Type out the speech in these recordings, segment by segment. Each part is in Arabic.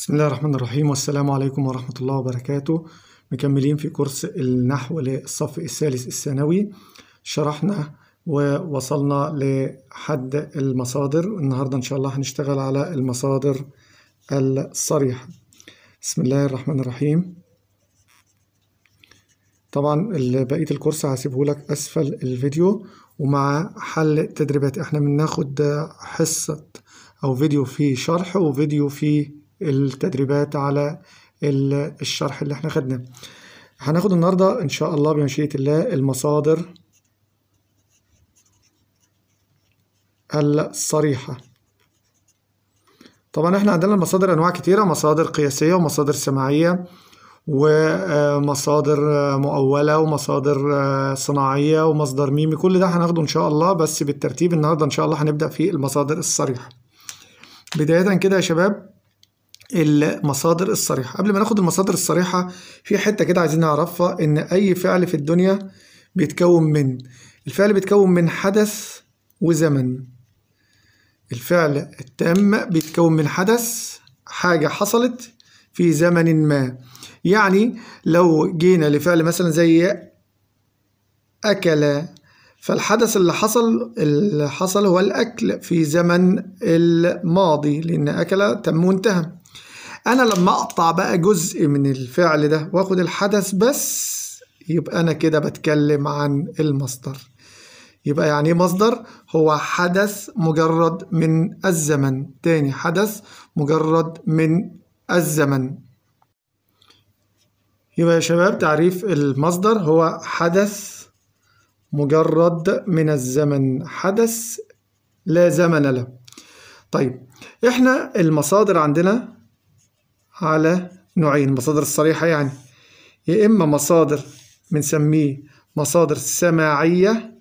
بسم الله الرحمن الرحيم والسلام عليكم ورحمة الله وبركاته مكملين في كورس النحو للصف الثالث الثانوي شرحنا ووصلنا لحد المصادر النهاردة إن شاء الله هنشتغل على المصادر الصريحة بسم الله الرحمن الرحيم طبعا بقية الكورس هسيبه لك أسفل الفيديو ومع حل تدريبات احنا بناخد حصة أو فيديو فيه شرح وفيديو فيه التدريبات على الشرح اللي احنا خدناه هناخد النهاردة إن شاء الله بمشيئة الله المصادر الصريحة طبعا احنا عندنا المصادر أنواع كتيرة مصادر قياسية ومصادر سماعية ومصادر آه، آه، مؤولة ومصادر آه، صناعية ومصدر ميمي كل ده هناخده إن شاء الله بس بالترتيب النهاردة إن شاء الله هنبدأ في المصادر الصريحة بداية كده يا شباب المصادر الصريحة قبل ما ناخد المصادر الصريحة في حتة كده عايزين نعرفها إن أي فعل في الدنيا بيتكون من الفعل بيتكون من حدث وزمن الفعل التام بيتكون من حدث حاجة حصلت في زمن ما يعني لو جينا لفعل مثلا زي أكل فالحدث اللي حصل اللي حصل هو الأكل في زمن الماضي لأن أكل تم وانتهى انا لما اقطع بقى جزء من الفعل ده واخد الحدث بس يبقى انا كده بتكلم عن المصدر يبقى يعني ايه مصدر هو حدث مجرد من الزمن تاني حدث مجرد من الزمن يبقى يا شباب تعريف المصدر هو حدث مجرد من الزمن حدث لا زمن له طيب احنا المصادر عندنا على نوعين المصادر الصريحة يعني يا إما مصادر بنسميه مصادر سماعية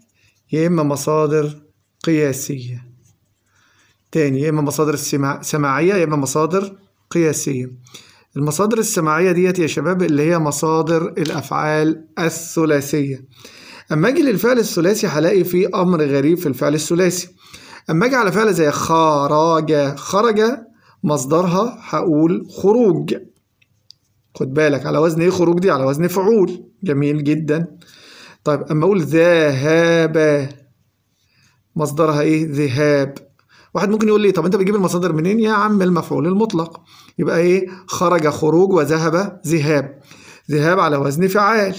يا إما مصادر قياسية تاني يا إما مصادر سماعية يا إما مصادر قياسية المصادر السماعية ديت يا شباب اللي هي مصادر الأفعال الثلاثية أما أجي للفعل الثلاثي هلاقي فيه أمر غريب في الفعل الثلاثي أما أجي على فعل زي خرج خرج مصدرها هقول خروج خد بالك على وزن ايه خروج دي على وزن فعول جميل جدا طيب اما اقول ذهب مصدرها ايه ذهاب واحد ممكن يقول لي طب انت بتجيب المصادر منين يا عم المفعول المطلق يبقى ايه خرج خروج وذهب ذهاب ذهاب على وزن فعال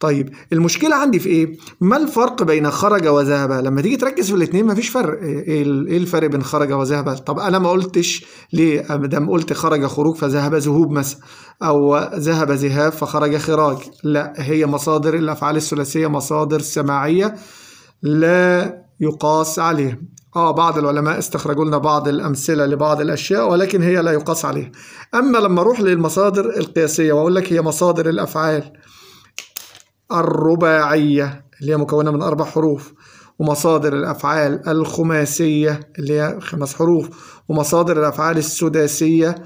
طيب المشكله عندي في ايه ما الفرق بين خرج وذهب لما تيجي تركز في الاثنين مفيش فرق إيه, ايه الفرق بين خرج وذهب طب انا ما قلتش ليه ما دام قلت خرج خروج فذهب ذهوب مثلا او ذهب ذهاب فخرج خراج لا هي مصادر الافعال الثلاثيه مصادر سماعيه لا يقاس عليها اه بعض العلماء استخرجوا لنا بعض الامثله لبعض الاشياء ولكن هي لا يقاس عليها اما لما اروح للمصادر القياسيه واقول لك هي مصادر الافعال الرباعية اللي هي مكونة من أربع حروف ومصادر الأفعال الخماسية اللي هي خمس حروف ومصادر الأفعال السداسية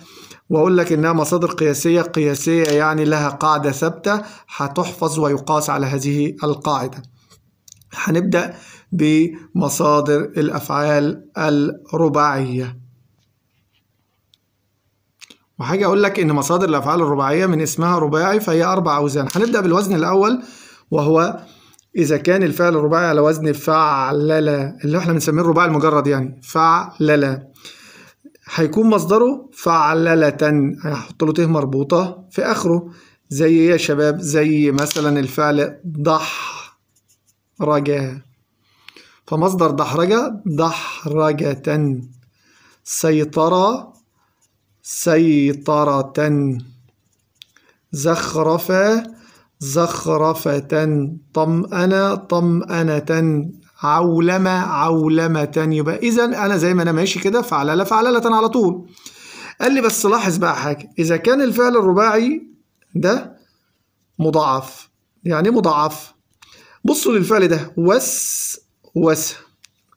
وأقول لك إنها مصادر قياسية قياسية يعني لها قاعدة ثابتة هتحفظ ويقاس على هذه القاعدة هنبدأ بمصادر الأفعال الرباعية وحاجة أقول لك إن مصادر الأفعال الرباعية من اسمها رباعي فهي أربع أوزان هنبدأ بالوزن الأول وهو إذا كان الفعل الرباعي على وزن فعللا اللي إحنا بنسميه الرباعي المجرد يعني فعللا هيكون مصدره فعللة هحط له ته مربوطة في آخره زي إيه يا شباب زي مثلا الفعل دحرجة فمصدر دحرجة دحرجة سيطرة سيطرة زخرف زخرفة طمأنة طمأنة عولمة عولمة يبقى إذا أنا زي ما أنا ماشي كده فعللة فعللة على طول قال لي بس لاحظ بقى حاجة إذا كان الفعل الرباعي ده مضاعف يعني إيه مضاعف بصوا للفعل ده وس وس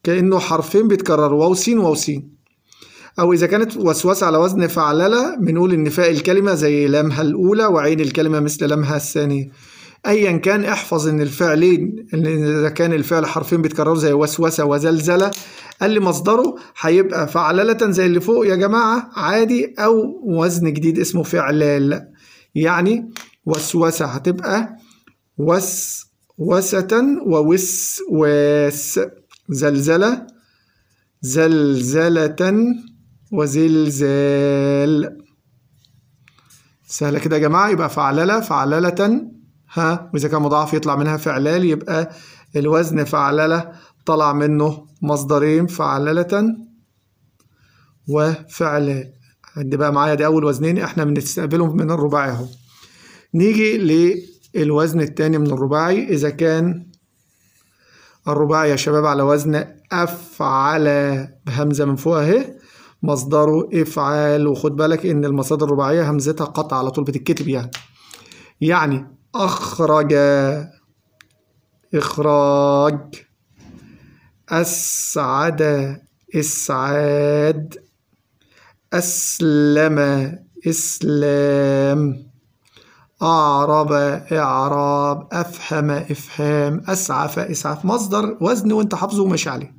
كأنه حرفين بيتكرروا واو سين واو سين أو إذا كانت وسوسة على وزن فعللة بنقول إن فاء الكلمة زي لامها الأولى وعين الكلمة مثل لامها الثانية أيا كان احفظ إن الفعلين إذا كان الفعل حرفين بيتكرروا زي وسوسة وزلزلة قال لي مصدره هيبقى فعللة زي اللي فوق يا جماعة عادي أو وزن جديد اسمه فعلال يعني وسوسة هتبقى وسوسة ووسواس زلزلة زلزلة وزلزال سهلة كده يا جماعة يبقى فعللة فعللة ها وإذا كان مضاعف يطلع منها فعلال يبقى الوزن فعللة طلع منه مصدرين فعللة وفعلال عندي بقى معايا دي أول وزنين إحنا بنستقبلهم من الرباعي أهو نيجي للوزن التاني من الرباعي إذا كان الرباعي يا شباب على وزن أفعل بهمزة من فوق أهي مصدره افعال وخد بالك ان المصادر الرباعيه همزتها قطع على طول بتتكتب يعني يعني اخرج اخراج اسعد اسعاد اسلم اسلام أعرب إعراب أفهم إفهام أسعف إسعاف مصدر وزن وأنت حافظه وماشي عليه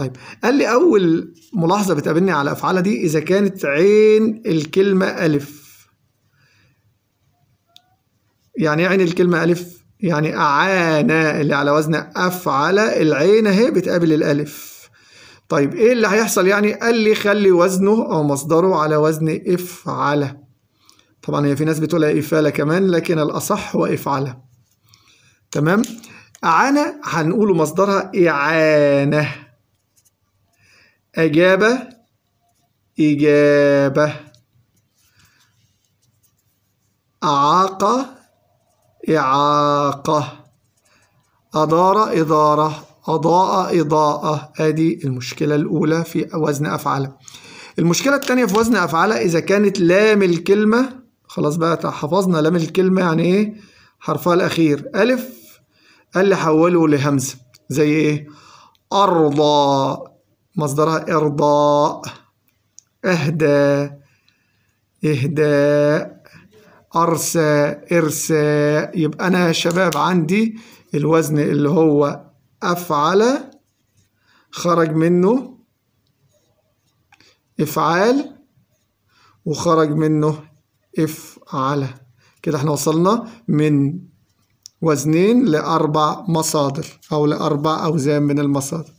طيب قال لي أول ملاحظة بتقابلني على افعال دي إذا كانت عين الكلمة ألف يعني إيه عين الكلمة ألف يعني أعانى اللي على وزن أفعل العين أهي بتقابل الألف طيب إيه اللي هيحصل يعني قال لي خلي وزنه أو مصدره على وزن افعل طبعا هي في ناس بتقولها إفالة كمان لكن الأصح هو افعل تمام أعانى هنقوله مصدرها إعانة أجاب إجابة أعاق إعاقة أدار إدارة أضاء إضاءة أدي المشكلة الأولى في وزن أفعال المشكلة الثانية في وزن أفعال إذا كانت لام الكلمة خلاص بقى حفظنا لام الكلمة يعني إيه حرفها الأخير ألف لي حوله لهمزة زي إيه أرضى مصدرها إرضاء أهدى إهداء أرسى إرساء يبقى أنا يا شباب عندي الوزن اللي هو أفعل خرج منه إفعال وخرج منه إفعل كده احنا وصلنا من وزنين لأربع مصادر أو لأربع أوزان من المصادر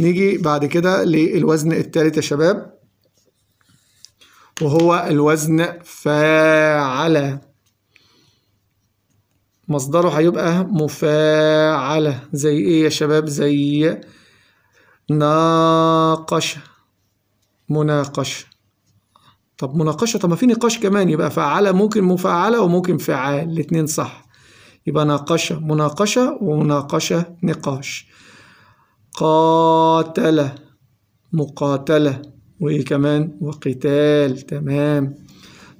نيجي بعد كده للوزن الثالث يا شباب وهو الوزن فاعل مصدره هيبقى مفاعل زي ايه يا شباب زي ناقش مناقش طب مناقشة طب ما في نقاش كمان يبقى فعالة ممكن مفعلة وممكن فعال الاثنين صح يبقى ناقشة مناقشة ومناقشة نقاش قاتل مقاتلة وإيه كمان وقتال تمام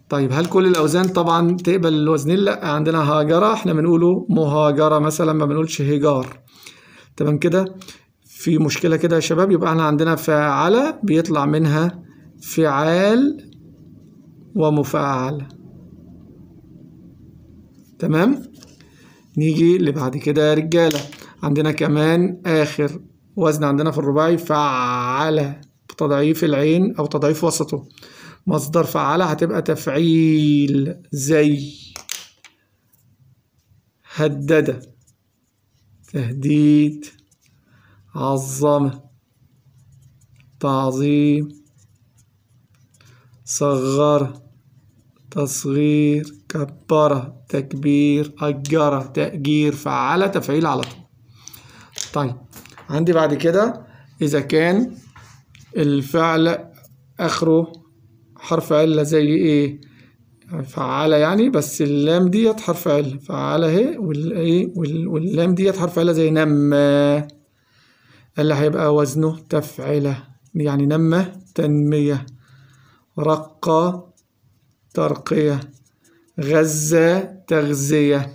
طيب هل كل الأوزان طبعا تقبل الوزنين؟ لأ عندنا هاجرة احنا بنقوله مهاجرة مثلا ما بنقولش هجار تمام كده في مشكلة كده يا شباب يبقى احنا عندنا فاعلة بيطلع منها فعال ومفعل تمام نيجي لبعد كده رجالة عندنا كمان آخر وزن عندنا في الرباعي فعل بتضعيف العين أو تضعيف وسطه مصدر فعل هتبقى تفعيل زي هدد تهديد عظم تعظيم صغر تصغير كبر تكبير أجر تأجير فعل تفعيل على طول طيب عندي بعد كده إذا كان الفعل آخره حرف علة زي إيه فعالة يعني بس اللام ديت حرف علة فعالة اهي إيه؟ واللام ديت حرف علة زي نما اللي هيبقى وزنه تفعلة يعني نما تنمية رقة ترقية غزة تغذية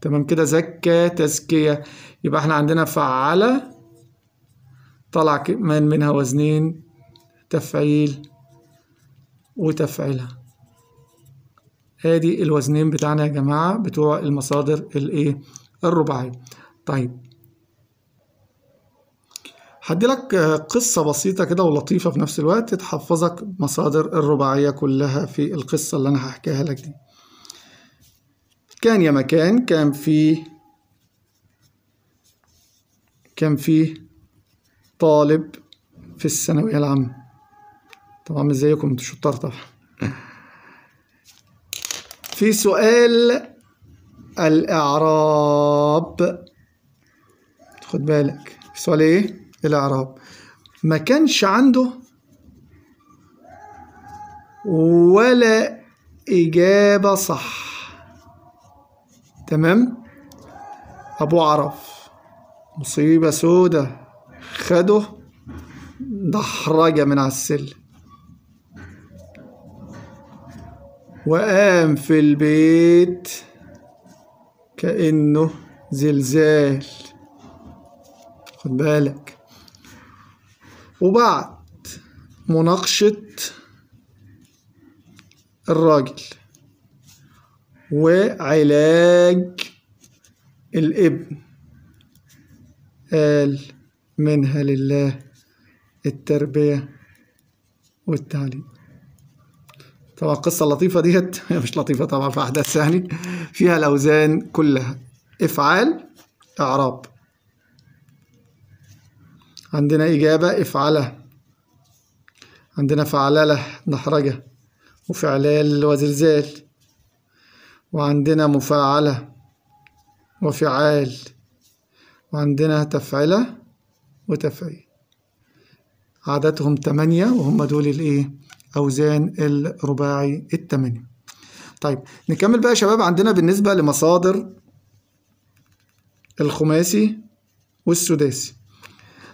تمام كده زكة تزكية يبقى احنا عندنا فعلة طلع كمان منها وزنين تفعيل وتفعيلها ادي الوزنين بتاعنا يا جماعة بتوع المصادر الايه الرباعية طيب هدي لك آه، قصة بسيطة كده ولطيفة في نفس الوقت تحفظك مصادر الرباعية كلها في القصة اللي أنا هحكيها لك دي كان يا مكان كان في كان فيه طالب في الثانوية العامة طبعا مش زيكم انتوا شطار طبعا في سؤال الإعراب خد بالك سؤال ايه الإعراب ما كانش عنده ولا إجابة صح تمام أبو عرف مصيبة سودة خده دحرجة من على السلم وقام في البيت كأنه زلزال خد بالك وبعد مناقشة الراجل وعلاج الابن قال منها لله التربية والتعليم طبعا القصة اللطيفة ديت مش لطيفة طبعا في أحداث يعني فيها الأوزان كلها إفعال إعراب عندنا إجابة إفعله عندنا فعلله نحرجة وفعلال وزلزال وعندنا مفاعلة وفعال وعندنا تفعله وتفعيل عددهم تمانية وهم دول الايه اوزان الرباعي التمانية طيب نكمل بقى يا شباب عندنا بالنسبة لمصادر الخماسي والسداسي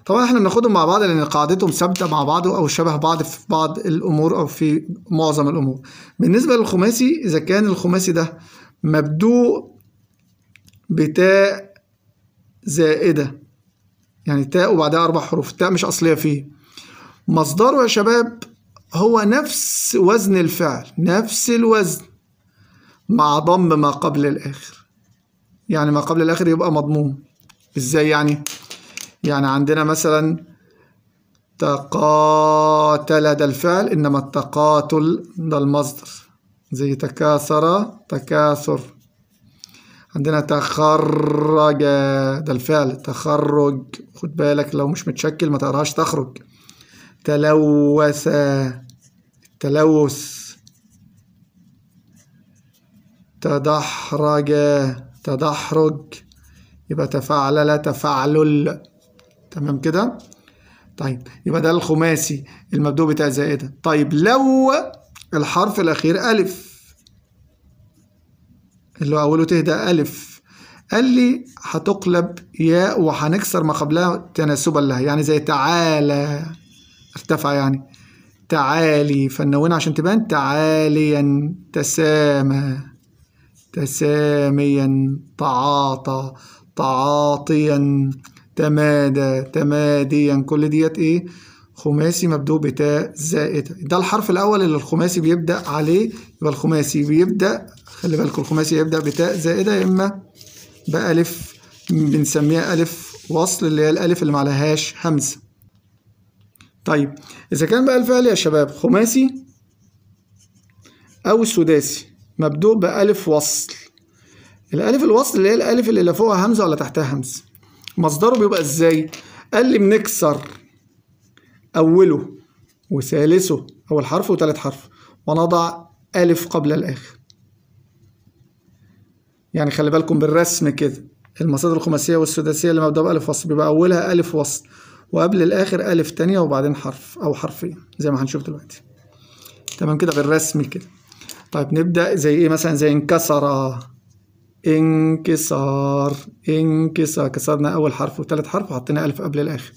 طبعا احنا بناخدهم مع بعض لان قاعدتهم ثابته مع بعض او شبه بعض في بعض الامور او في معظم الامور بالنسبه للخماسي اذا كان الخماسي ده مبدوء بتاء زائده يعني تاء وبعدها أربع حروف التاء مش أصلية فيه مصدره يا شباب هو نفس وزن الفعل نفس الوزن مع ضم ما قبل الآخر يعني ما قبل الآخر يبقى مضموم إزاي يعني؟ يعني عندنا مثلا تقاتل ده الفعل إنما التقاتل ده المصدر زي تكاثر تكاثر عندنا تخرج ده الفعل تخرج خد بالك لو مش متشكل ما تقراهاش تخرج تلوث تلوث تدحرج تدحرج يبقى لا تفعلل تمام كده طيب يبقى ده الخماسي المبدوء بتاع زائدة طيب لو الحرف الأخير ألف اللي هو أوله تهدى ألف قال لي هتقلب ياء وهنكسر ما قبلها تناسبا لها يعني زي تعالى ارتفع يعني تعالي فنون عشان تبان تعاليا تسامى تساميا تعاطى تعاطيا تمادى تماديا كل ديت ايه خماسي مبدوء بتاء زائدة ده الحرف الأول اللي الخماسي بيبدأ عليه يبقى الخماسي بيبدأ خلي بالكم الخماسي يبدأ بتاء زائدة يا إما بألف بنسميها ألف وصل اللي هي الألف اللي معلهاش همزة طيب إذا كان بقى الفعل يا شباب خماسي أو سداسي مبدوء بألف وصل الألف الوصل اللي هي الألف اللي لا فوقها همزة ولا تحتها همزة مصدره بيبقى إزاي؟ قال لي بنكسر أوله وثالثه أول حرف وثالث حرف ونضع ألف قبل الآخر يعني خلي بالكم بالرسم كده المصادر الخماسية والسداسية اللي مبدأ بألف وصل بيبقى أولها ألف وصل وقبل الآخر ألف تانية وبعدين حرف أو حرفين زي ما هنشوف دلوقتي تمام كده بالرسم كده طيب نبدأ زي إيه مثلا زي انكسر انكسار انكسار كسرنا أول حرف وثالث حرف وحطينا ألف قبل الآخر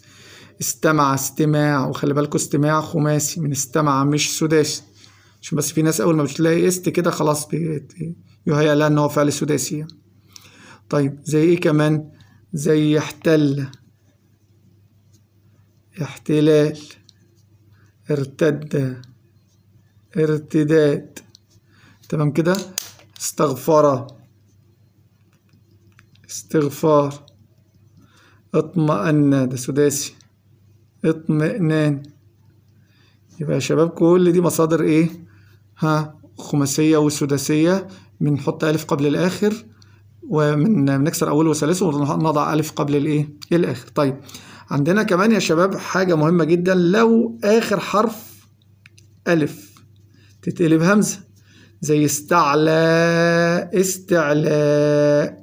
استمع استماع وخلي بالكوا استماع خماسي من استمع مش سداسي عشان بس في ناس اول ما بتلاقي است كده خلاص يهيأ لها ان هو فعل سداسي طيب زي ايه كمان زي احتل احتلال ارتد ارتداد تمام كده استغفر استغفار اطمأن ده سداسي اطمئنان يبقى يا شباب كل دي مصادر ايه ها خماسية وسداسية بنحط ألف قبل الآخر وبنكسر أول وثالثه ونضع ألف قبل الإيه؟ الآخر طيب عندنا كمان يا شباب حاجة مهمة جدا لو آخر حرف ألف تتقلب همزة زي استعلى استعلاء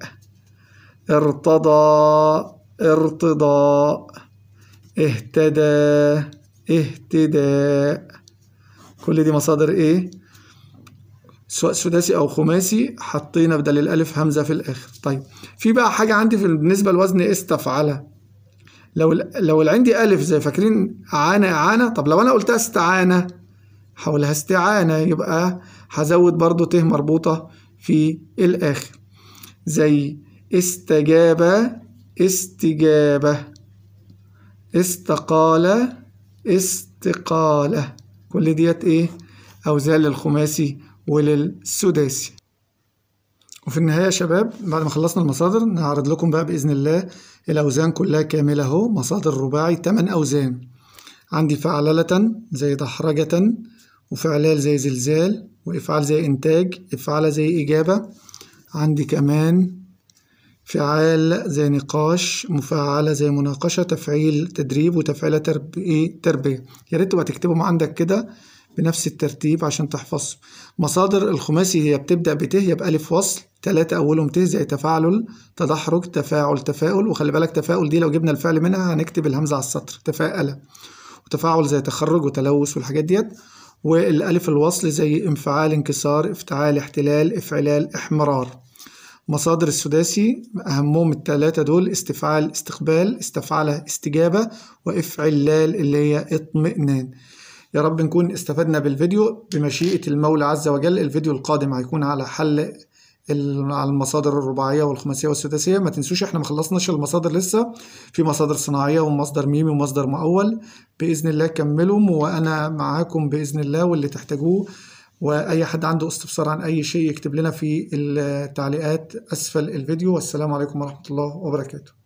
ارتضى ارتضاء اهتدى اهتداء كل دي مصادر ايه سواء سداسي او خماسي حطينا بدل الالف همزه في الاخر طيب في بقى حاجه عندي في بالنسبه لوزن استفعل لو لو عندي الف زي فاكرين عانى عانى طب لو انا قلتها استعانى حولها استعانه يبقى هزود برضو ت مربوطه في الاخر زي استجاب استجابه استقال استقاله كل ديت ايه اوزان للخماسي وللسداسي وفي النهاية يا شباب بعد ما خلصنا المصادر نعرض لكم بقى بإذن الله الأوزان كلها كاملة أهو مصادر رباعي 8 أوزان عندي فعللة زي دحرجة وفعلال زي زلزال وإفعال زي إنتاج افعال زي إجابة عندي كمان فعال زي نقاش مفعلة زي مناقشة تفعيل تدريب وتفعيلة تربية يا ريت تبقى تكتبهم عندك كده بنفس الترتيب عشان تحفظه مصادر الخماسي هي بتبدأ بته يبقى ألف وصل تلاتة أولهم ته زي تفاعل تدحرج تفاعل تفاؤل وخلي بالك تفاؤل دي لو جبنا الفعل منها هنكتب الهمزة على السطر تفاءل وتفاعل زي تخرج وتلوث والحاجات ديت والألف الوصل زي انفعال انكسار افتعال احتلال افعلال احمرار مصادر السداسي أهمهم التلاتة دول استفعال استقبال استفعل استجابة وافعلال اللي هي اطمئنان يا رب نكون استفدنا بالفيديو بمشيئة المولى عز وجل الفيديو القادم هيكون على حل على المصادر الرباعيه والخماسيه والسداسيه ما تنسوش احنا ما خلصناش المصادر لسه في مصادر صناعيه ومصدر ميمي ومصدر مؤول باذن الله كملهم وانا معاكم باذن الله واللي تحتاجوه واي حد عنده استفسار عن اي شيء يكتب لنا في التعليقات اسفل الفيديو والسلام عليكم ورحمه الله وبركاته